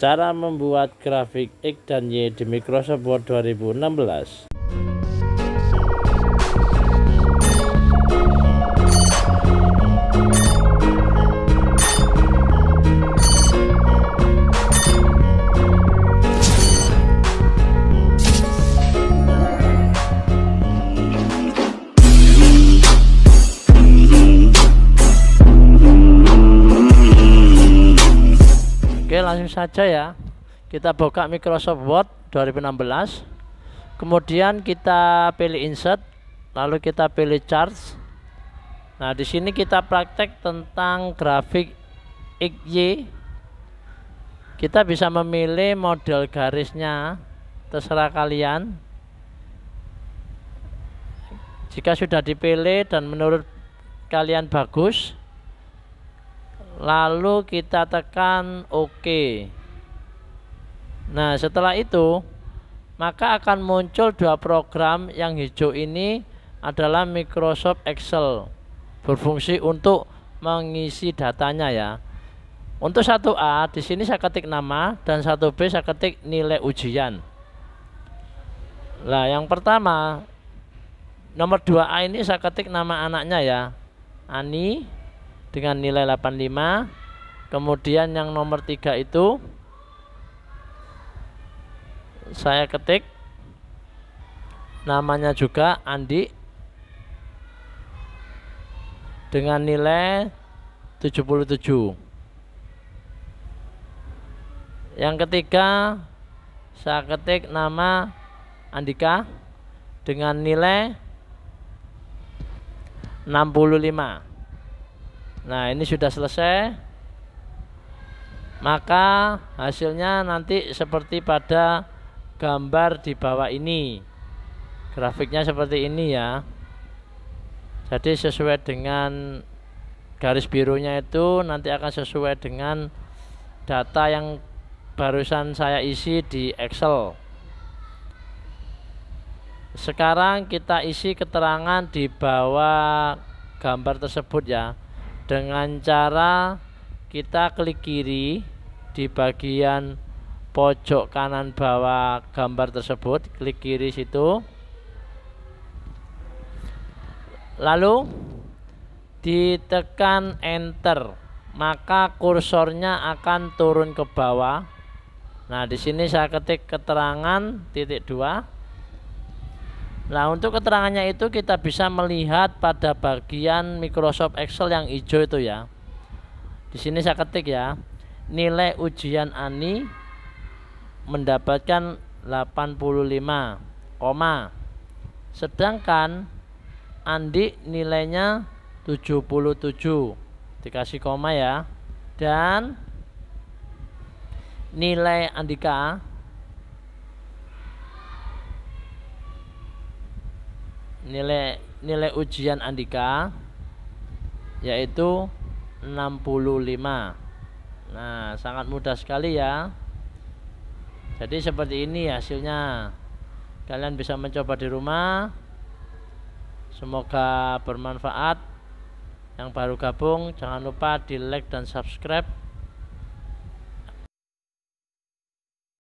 Cara membuat grafik X dan Y di Microsoft Word 2016 langsung saja ya kita buka Microsoft Word 2016 kemudian kita pilih insert lalu kita pilih charts nah di sini kita praktek tentang grafik XY kita bisa memilih model garisnya terserah kalian jika sudah dipilih dan menurut kalian bagus lalu kita tekan OK. Nah, setelah itu maka akan muncul dua program yang hijau ini adalah Microsoft Excel. Berfungsi untuk mengisi datanya ya. Untuk satu a di sini saya ketik nama dan satu b saya ketik nilai ujian. Lah, yang pertama nomor 2A ini saya ketik nama anaknya ya. Ani dengan nilai 85 kemudian yang nomor 3 itu saya ketik namanya juga Andi dengan nilai 77 yang ketiga saya ketik nama Andika dengan nilai 65 Nah ini sudah selesai Maka hasilnya nanti seperti pada gambar di bawah ini Grafiknya seperti ini ya Jadi sesuai dengan garis birunya itu nanti akan sesuai dengan data yang barusan saya isi di Excel sekarang kita isi keterangan di bawah gambar tersebut ya dengan cara kita klik kiri di bagian pojok kanan bawah gambar tersebut klik kiri situ lalu ditekan enter maka kursornya akan turun ke bawah nah di sini saya ketik keterangan titik dua Nah, untuk keterangannya itu kita bisa melihat pada bagian Microsoft Excel yang hijau itu ya. Di sini saya ketik ya. Nilai ujian Ani mendapatkan 85, koma. Sedangkan Andi nilainya 77. Dikasih koma ya. Dan nilai Andika nilai nilai ujian Andika yaitu 65 nah sangat mudah sekali ya jadi seperti ini hasilnya kalian bisa mencoba di rumah semoga bermanfaat yang baru gabung jangan lupa di like dan subscribe